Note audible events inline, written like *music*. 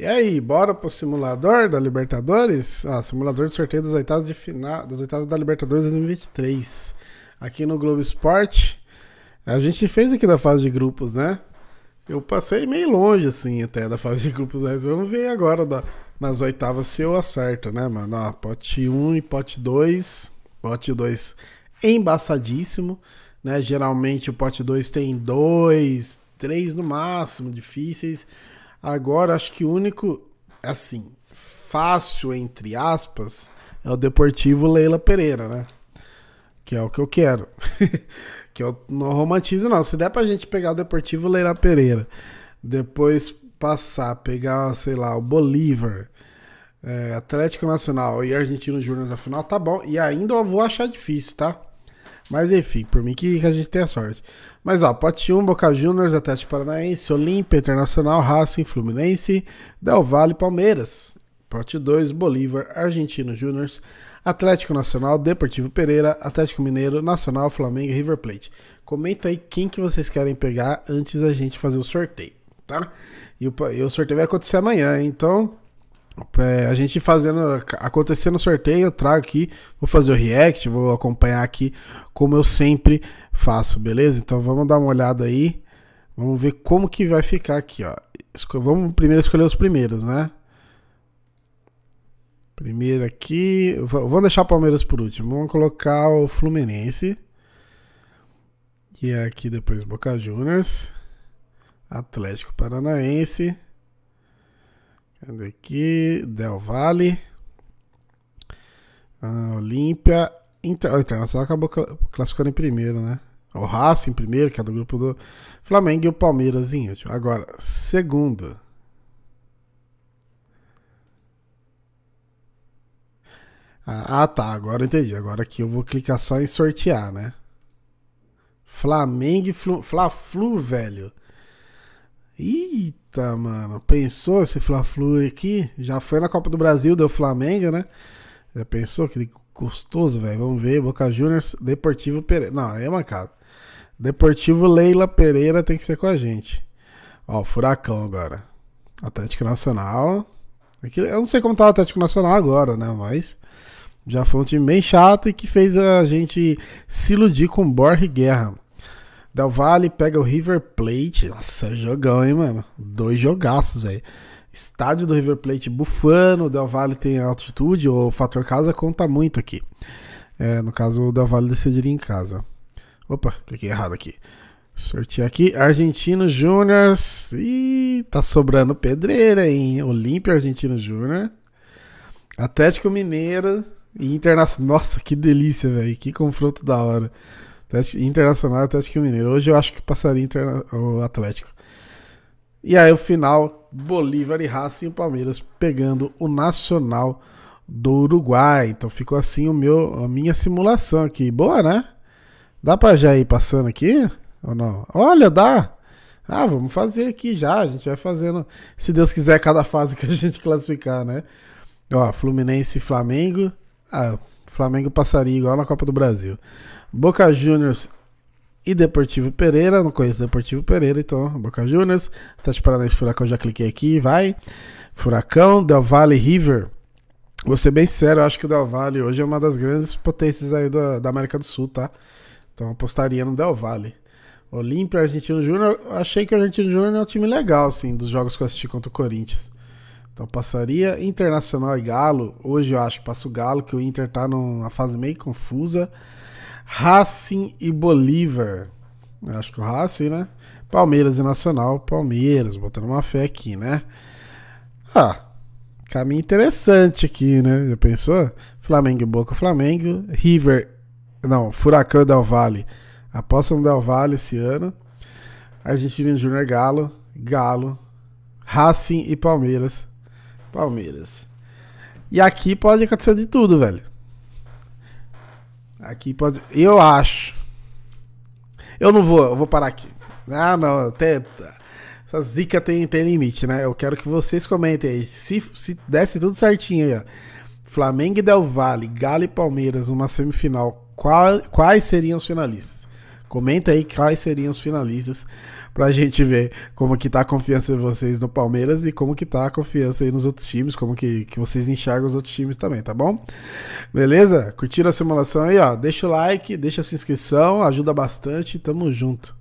E aí, bora pro simulador da Libertadores? Ah, simulador de sorteio das oitavas de final, das oitavas da Libertadores 2023. Aqui no Globo Esporte. A gente fez aqui da fase de grupos, né? Eu passei meio longe, assim, até da fase de grupos, mas vamos ver agora da, nas oitavas se eu acerto, né, mano? Ó, pote 1 e pote 2. Pote 2 embaçadíssimo, né? Geralmente o pote 2 tem dois, três no máximo, difíceis. Agora, acho que o único, assim, fácil, entre aspas, é o Deportivo Leila Pereira, né? Que é o que eu quero. *laughs* que eu não romantizo, não. Se der pra gente pegar o Deportivo Leila Pereira, depois passar, pegar, sei lá, o Bolívar, é, Atlético Nacional e Argentino Júnior na final, tá bom. E ainda eu vou achar difícil, tá? Mas enfim, por mim que, que a gente tem a sorte. Mas ó, pote 1, Boca Juniors, Atlético Paranaense, Olímpia, Internacional, Racing, Fluminense, Del Valle, Palmeiras. Pote 2, Bolívar, Argentino Juniors Atlético Nacional, Deportivo Pereira, Atlético Mineiro, Nacional, Flamengo e River Plate. Comenta aí quem que vocês querem pegar antes da gente fazer o sorteio, tá? E o, e o sorteio vai acontecer amanhã, então é, a gente fazendo, acontecendo o sorteio, eu trago aqui, vou fazer o react, vou acompanhar aqui como eu sempre faço, beleza? Então vamos dar uma olhada aí, vamos ver como que vai ficar aqui, ó. Esco vamos primeiro escolher os primeiros, né? Primeiro aqui, vamos deixar o Palmeiras por último, vamos colocar o Fluminense. E é aqui depois Boca Juniors, Atlético Paranaense... Cadê aqui? Del Valle. Ah, Olímpia. Inter... O Internacional acabou classificando em primeiro, né? O Racing em primeiro, que é do grupo do Flamengo, e o Palmeiras em último. Agora, segundo. Ah, tá. Agora eu entendi. Agora aqui eu vou clicar só em sortear, né? Flamengo e Flu. Fla-Flu, velho. Eita, mano. Pensou esse Fla-Flu aqui? Já foi na Copa do Brasil, deu Flamengo, né? Já pensou? Que gostoso, velho. Vamos ver. Boca Juniors, Deportivo Pereira. Não, aí é uma casa. Deportivo Leila Pereira tem que ser com a gente. Ó, Furacão agora. Atlético Nacional. É eu não sei como tá o Atlético Nacional agora, né? Mas já foi um time bem chato e que fez a gente se iludir com Borre Guerra. Del Valle pega o River Plate. Nossa, é jogão, hein, mano? Dois jogaços, velho. Estádio do River Plate bufando. O Del Valle tem altitude. O fator casa conta muito aqui. É, no caso, o Del Valle decidiria em casa. Opa, cliquei errado aqui. Sortear aqui. Argentino Júnior. Ih, tá sobrando pedreira, hein? Olímpia Argentino Júnior. Atlético Mineiro e Internacional. Nossa, que delícia, velho. Que confronto da hora. Internacional Atlético Mineiro. Hoje eu acho que passaria interna... o Atlético. E aí o final, Bolívar e Racing o Palmeiras pegando o Nacional do Uruguai. Então ficou assim o meu, a minha simulação aqui. Boa, né? Dá para já ir passando aqui? Ou não? Olha, dá! Ah, vamos fazer aqui já. A gente vai fazendo, se Deus quiser, cada fase que a gente classificar, né? Ó, Fluminense e Flamengo. Ah, Flamengo passaria igual na Copa do Brasil. Boca Juniors e Deportivo Pereira. Não conheço Deportivo Pereira, então Boca Juniors. Atlético Paranaense Furacão, já cliquei aqui, vai. Furacão, Del Valle River. Vou ser bem sério, acho que o Del Valle hoje é uma das grandes potências aí da, da América do Sul, tá? Então apostaria no Del Valle. Olímpia, Argentino Júnior, achei que o Argentino Júnior é um time legal, assim, dos jogos que eu assisti contra o Corinthians. Então passaria Internacional e Galo. Hoje eu acho que passa o Galo, que o Inter tá numa fase meio confusa. Racing e Bolívar. Eu acho que o Racing, né? Palmeiras e Nacional. Palmeiras, botando uma fé aqui, né? Ah, caminho interessante aqui, né? Já pensou? Flamengo e Boca Flamengo. River. Não, Furacão e Del Valle. Aposta no Del Valle esse ano. e Júnior Galo. Galo. Racing e Palmeiras. Palmeiras. E aqui pode acontecer de tudo, velho. Aqui pode. Eu acho. Eu não vou, eu vou parar aqui. Ah, não, até. Tá. Essa zica tem, tem limite, né? Eu quero que vocês comentem aí. Se, se desse tudo certinho aí, ó. Flamengo e Del Valle, Galo e Palmeiras, uma semifinal, qual, quais seriam os finalistas? Comenta aí quais seriam os finalistas pra gente ver como que tá a confiança de vocês no Palmeiras e como que tá a confiança aí nos outros times, como que, que vocês enxergam os outros times também, tá bom? Beleza? Curtiram a simulação aí, ó? Deixa o like, deixa a sua inscrição, ajuda bastante, tamo junto.